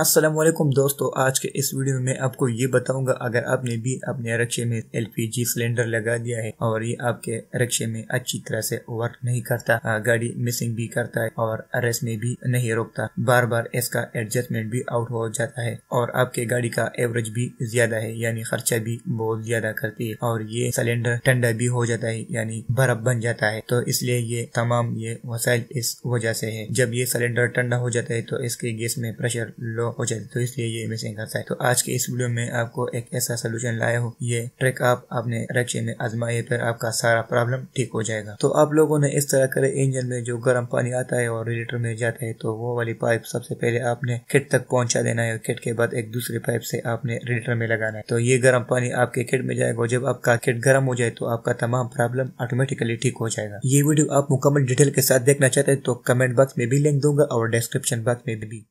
असलम दोस्तों आज के इस वीडियो में आपको ये बताऊंगा अगर आपने भी अपने रक्षे में एलपीजी सिलेंडर लगा दिया है और ये आपके रक्षे में अच्छी तरह से वर्क नहीं करता गाड़ी मिसिंग भी करता है और रेस में भी नहीं रोकता बार बार इसका एडजस्टमेंट भी आउट हो जाता है और आपके गाड़ी का एवरेज भी ज्यादा है यानी खर्चा भी बहुत ज्यादा करती है और ये सिलेंडर ठंडा भी हो जाता है यानी बर्फ बन जाता है तो इसलिए ये तमाम ये वसाइल इस वजह से है जब ये सिलेंडर ठंडा हो जाता है तो इसके गैस में प्रेशर लो ड्रॉ हो जाए तो इसलिए ये मिसिंग करता है तो आज के इस वीडियो में आपको एक ऐसा सोल्यूशन लाया हो ये ट्रिक आप अपने रक्षे में आजमाइए फिर आपका सारा प्रॉब्लम ठीक हो जाएगा तो आप लोगों ने इस तरह करे इंजन में जो गर्म पानी आता है और रेडिएटर में जाता है तो वो वाली पाइप सबसे पहले आपने किट तक पहुंचा देना है किट के बाद एक दूसरे पाइप से आपने रेडिएटर में लगाना है तो ये गर्म पानी आपके किट में जाएगा जब आपका किट गर्म हो जाए तो आपका तमाम प्रॉब्लम ऑटोमेटिकली ठीक हो जाएगा ये वीडियो आप मुकम्मल डिटेल के साथ देखना चाहते हैं तो कमेंट बॉक्स में भी लिंक दूंगा और डिस्क्रिप्शन बॉक्स में भी